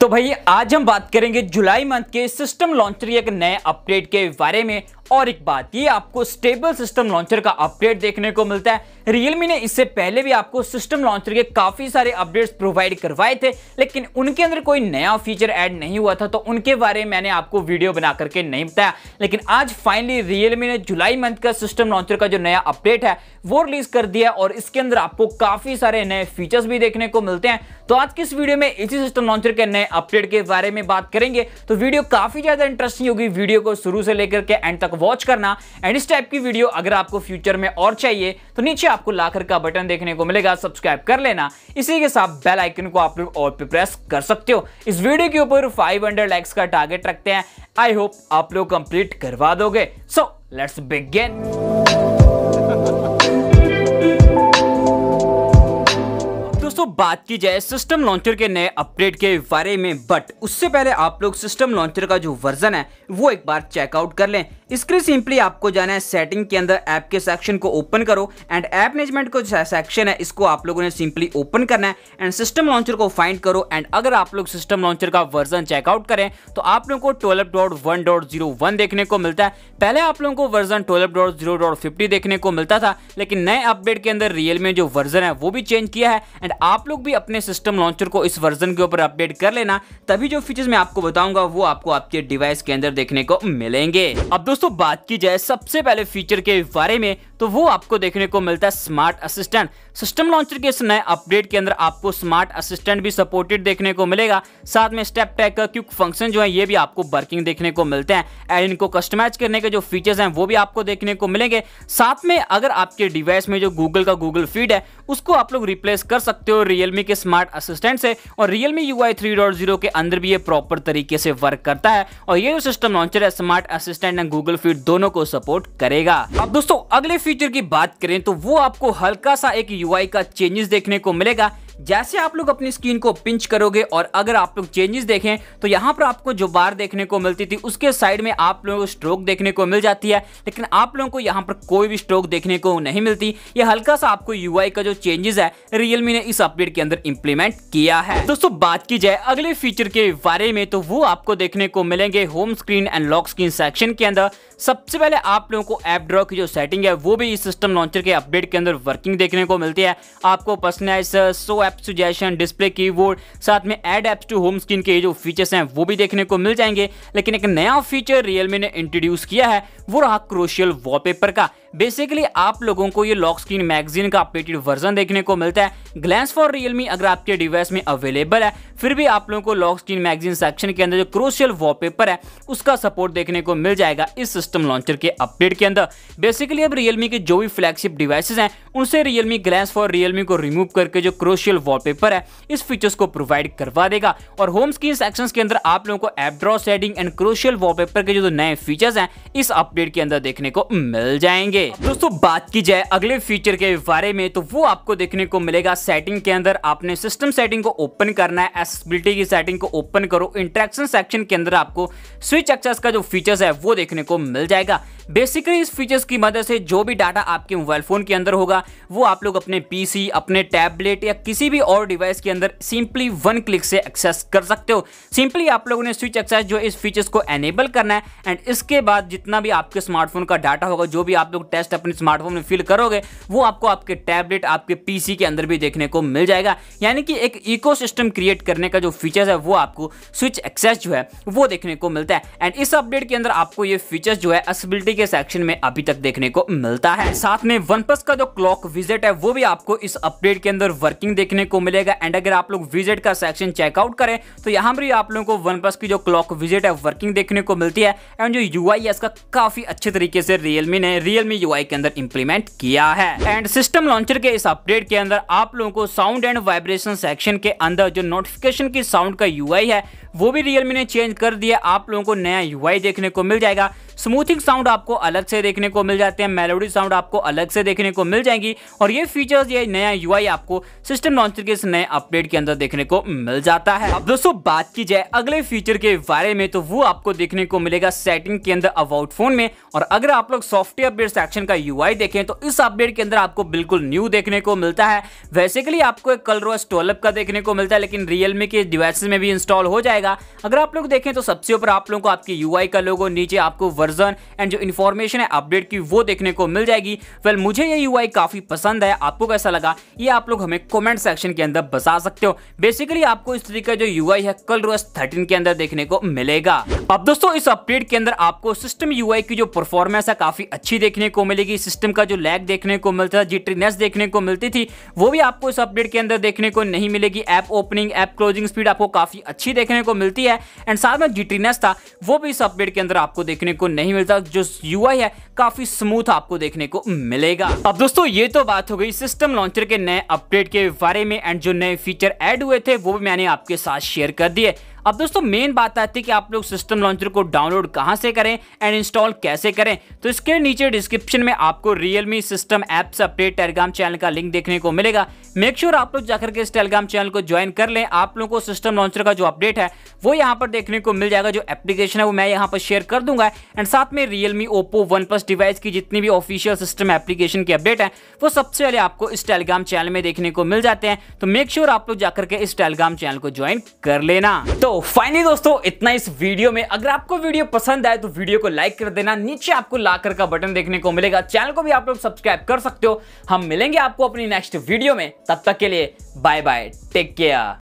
तो भाई आज हम बात करेंगे जुलाई मंथ के सिस्टम लॉन्चर एक नए अपडेट के बारे में और एक बात ये आपको स्टेबल सिस्टम लॉन्चर का अपडेट देखने को मिलता है रियलमी ने इससे पहले भी आपको सिस्टम लॉन्चर के काफ़ी सारे अपडेट्स प्रोवाइड करवाए थे लेकिन उनके अंदर कोई नया फीचर ऐड नहीं हुआ था तो उनके बारे में मैंने आपको वीडियो बना करके नहीं बताया लेकिन आज फाइनली रियलमी ने जुलाई मंथ का सिस्टम लॉन्चर का जो नया अपडेट है वो रिलीज कर दिया और इसके अंदर आपको काफ़ी सारे नए फीचर्स भी देखने को मिलते हैं तो आज की इस वीडियो में इसी सिस्टम लॉन्चर के नए अपडेट के बारे में बात करेंगे तो वीडियो काफ़ी ज़्यादा इंटरेस्टिंग होगी वीडियो को शुरू से लेकर के एंड तक वॉच करना एंड इस टाइप की वीडियो अगर आपको फ्यूचर में और चाहिए तो नीचे आपको लाकर का बटन देखने को मिलेगा सब्सक्राइब कर लेना इसी के साथ बेल आइकन को आप लोग और प्रेस कर सकते हो इस वीडियो के ऊपर 500 लाइक्स का टारगेट रखते हैं आई होप आप लोग कंप्लीट करवा दोगे सो लेट्स बिगेन बात की जाए सिस्टम लॉन्चर के नए अपडेट के बारे में बट उससे पहले आप लोग सिस्टम लॉन्चर का जो वर्जन है वो एक बार चेकआउट कर लें इसके लिए सिंपली आपको जाना है सेटिंग के अंदर ऐप के सेक्शन को ओपन करो एंड ऐप मैनेजमेंट को जो सेक्शन है इसको आप लोगों ने सिंपली ओपन करना है एंड सिस्टम लॉन्चर को फाइंड करो एंड अगर आप लोग सिस्टम लॉन्चर का वर्जन चेकआउट करें तो आप लोगों को ट्वेल्व देखने को मिलता है पहले आप लोगों को वर्जन ट्वेल्व देखने को मिलता था लेकिन नए अपडेट के अंदर रियल में जो वर्जन है वो भी चेंज किया है एंड आप आप लोग भी अपने सिस्टम लॉन्चर को इस वर्जन के ऊपर अपडेट कर लेना तभी जो फीचर्स मैं आपको बताऊंगा वो आपको आपके डिवाइस के अंदर देखने को मिलेंगे अब दोस्तों बात की जाए सबसे पहले फीचर के बारे में तो वो आपको देखने को मिलता है स्मार्ट असिस्टेंट सिस्टम लॉन्चर के इस नए अपडेट के अंदर आपको स्मार्ट असिस्टेंट भी सपोर्टेड देखने को मिलेगा साथ में स्टेप टैक का क्यूक फंक्शन जो है ये भी आपको वर्किंग देखने को मिलते हैं एंड इनको कस्टमाइज करने के जो फीचर्स हैं वो भी आपको देखने को मिलेंगे साथ में अगर आपके डिवाइस में जो गूगल का गूगल फीड है उसको आप लोग रिप्लेस कर सकते हो रियलमी के स्मार्ट असिस्टेंट है और रियलमी यू आई के अंदर भी ये प्रॉपर तरीके से वर्क करता है और ये जो सिस्टम लॉन्चर है smart assistant and Google feed दोनों को सपोर्ट करेगा अब दोस्तों अगले फीचर की बात करें तो वो आपको हल्का सा एक यूआई का चेंजेस देखने को मिलेगा जैसे आप लोग अपनी स्क्रीन को पिंच करोगे और अगर आप लोग चेंजेस देखें तो यहाँ पर आपको जो बार देखने को मिलती थी उसके साइड में आप लोगों को स्ट्रोक देखने को मिल जाती है लेकिन आप लोगों को यहाँ पर कोई भी स्ट्रोक देखने को नहीं मिलती ये हल्का सा आपको यू का जो चेंजेस है रियलमी ने इस अपडेट के अंदर इंप्लीमेंट किया है दोस्तों बात की जाए अगले फीचर के बारे में तो वो आपको देखने को मिलेंगे home screen and lock screen section के अंदर सबसे पहले आप लोगों को ऐप ड्रॉ की जो सेटिंग है वो भी इस सिस्टम लॉन्चर के अपडेट के अंदर वर्किंग देखने को मिलती है आपको personalize so app suggestion display keyboard साथ में add apps to home screen के जो फीचर्स हैं वो भी देखने को मिल जाएंगे लेकिन एक नया फीचर रियलमी ने इंट्रोड्यूस किया है वो रहा क्रोशियल वॉलपेपर का बेसिकली आप लोगों को ये लॉक स्क्रीन मैगजीन का अपडेटेड वर्जन देखने को मिलता है ग्लैंस फॉर रियलमी अगर आपके डिवाइस में अवेलेबल है फिर भी आप लोगों को लॉक स्क्रीन मैगजीन सेक्शन के अंदर जो क्रोशियल वॉलपेपर है उसका सपोर्ट देखने को मिल जाएगा इस सिस्टम कस्टम लॉन्चर के अपडेट के अंदर बेसिकली अब रियलमी के जो भी फ्लैगशिप डिवाइसेज हैं उनसे रियलमी ग्लैस फॉर रियलमी को रिमूव करके जो क्रोशियल वॉलपेपर है इस फीचर्स को प्रोवाइड करवा देगा और होम स्क्रीन सेक्शन के अंदर आप लोगों को एप ड्रॉ सेटिंग एंड क्रोशियल वॉलपेपर के जो नए फीचर्स हैं इस अपडेट के अंदर देखने को मिल जाएंगे दोस्तों बात की जाए अगले फीचर के बारे में तो वो आपको देखने को मिलेगा सेटिंग के अंदर आपने सिस्टम सेटिंग को ओपन करना है एसेसिबिलिटी की सेटिंग को ओपन करो इंट्रैक्शन सेक्शन के अंदर आपको स्विच एक्सेस का जो फीचर्स है वो देखने को मिल मिल जाएगा बेसिकली इस फीचर्स की मदद से जो भी डाटा आपके मोबाइल फ़ोन के अंदर होगा वो आप लोग अपने पीसी अपने टैबलेट या किसी भी और डिवाइस के अंदर सिंपली वन क्लिक से एक्सेस कर सकते हो सिंपली आप लोगों ने स्विच एक्सेस जो इस फीचर्स को एनेबल करना है एंड इसके बाद जितना भी आपके स्मार्टफोन का डाटा होगा जो भी आप लोग टेस्ट अपने स्मार्टफोन में फिल करोगे वो आपको आपके टैबलेट आपके पीसी के अंदर भी देखने को मिल जाएगा यानी कि एक इको क्रिएट करने का जो फीचर्स है वो आपको स्विच एक्सेस जो है वो देखने को मिलता है एंड इस अपडेट के अंदर आपको ये फीचर्स जो है एसिबिलिटी के सेक्शन में अभी तक देखने को मिलता है साथ में वन प्लस का जो क्लॉक विजिट है वो भी आपको इस अपडेट के अंदर वर्किंग देखने को मिलेगा एंड अगर आप लोग विजिट का सेक्शन चेकआउट करें तो यहाँ पर आप लोगों को वन प्लस की जो क्लॉक विजिट है वर्किंग देखने को मिलती है एंड जो यू है इसका काफी अच्छे तरीके से रियलमी ने रियलमी यू के अंदर इंप्लीमेंट किया है एंड सिस्टम लॉन्चर के इस अपडेट के अंदर आप लोगों को साउंड एंड वाइब्रेशन सेक्शन के अंदर जो नोटिफिकेशन की साउंड का यू है वो भी रियलमी ने चेंज कर दिया आप लोगों को नया यूआई देखने को मिल जाएगा स्मूथिंग साउंड आपको अलग से देखने को मिल जाते हैं मेलोडी साउंड आपको अलग से देखने को मिल जाएंगी और ये फीचर्स ये नया यूआई आपको सिस्टम लॉन्चर के इस नए अपडेट के अंदर देखने को मिल जाता है अब दोस्तों बात की जाए अगले फीचर के बारे में तो वो आपको देखने को मिलेगा सेटिंग के अंदर अबाउट फोन में और अगर आप लोग सॉफ्टवेयर अपडेट सेक्शन का यू देखें तो इस अपडेट के अंदर आपको बिल्कुल न्यू देखने को मिलता है बेसिकली आपको एक कलर ट्वेल्व का देखने को मिलता है लेकिन रियलमी के डिवाइस में भी इंस्टॉल हो जाएगा जाएगा अगर आप लोग देखें तो सबसे ऊपर आप लोगों को आपकी यूआई का लोगो नीचे आपको वर्जन एंड जो इन्फॉर्मेशन है अपडेट की वो देखने को मिल जाएगी वेल मुझे ये यूआई काफी पसंद है आपको कैसा लगा ये आप लोग हमें कॉमेंट सेक्शन के अंदर बता सकते हो बेसिकली आपको इस तरीके का जो यू है कल रोज थर्टीन के अंदर देखने को मिलेगा अब दोस्तों इस अपडेट के अंदर आपको सिस्टम यूआई की जो परफॉर्मेंस है काफी अच्छी देखने को मिलेगी सिस्टम का जो लैग देखने को मिलता था जिटरीनेस देखने को मिलती थी वो भी आपको इस अपडेट के अंदर देखने को नहीं मिलेगी app opening app closing speed आपको काफी अच्छी देखने को मिलती है एंड साथ में जिटरीनेस था वो भी इस अपडेट के अंदर आपको देखने को नहीं मिलता जो यू है काफी स्मूथ आपको देखने को मिलेगा अब दोस्तों ये तो बात हो गई सिस्टम लॉन्चर के नए अपडेट के बारे में एंड जो नए फीचर एड हुए थे वो भी मैंने आपके साथ शेयर कर दिए अब दोस्तों मेन बात आती है कि आप लोग सिस्टम लॉन्चर को डाउनलोड कहाँ से करें एंड इंस्टॉल कैसे करें तो इसके नीचे डिस्क्रिप्शन में आपको Realme system apps update Telegram channel का लिंक देखने को मिलेगा मेक श्योर sure आप लोग जाकर के इस टेलीग्राम चैनल को ज्वाइन कर लें आप लोगों को सिस्टम लॉन्चर का जो अपडेट है वो यहाँ पर देखने को मिल जाएगा जो एप्लीकेशन है वो मैं यहाँ पर शेयर कर दूंगा एंड साथ में Realme Oppo OnePlus device की जितनी भी ऑफिशियल सिस्टम एप्लीकेशन की अपडेट है वो सबसे पहले आपको इस टेलीग्राम चैनल में देखने को मिल जाते हैं तो मेक श्योर sure आप लोग जाकर के इस टेलीग्राम चैनल को ज्वाइन कर लेना तो तो फाइनली दोस्तों इतना इस वीडियो में अगर आपको वीडियो पसंद आए तो वीडियो को लाइक कर देना नीचे आपको लाकर का बटन देखने को मिलेगा चैनल को भी आप लोग सब्सक्राइब कर सकते हो हम मिलेंगे आपको अपनी नेक्स्ट वीडियो में तब तक के लिए बाय बाय टेक केयर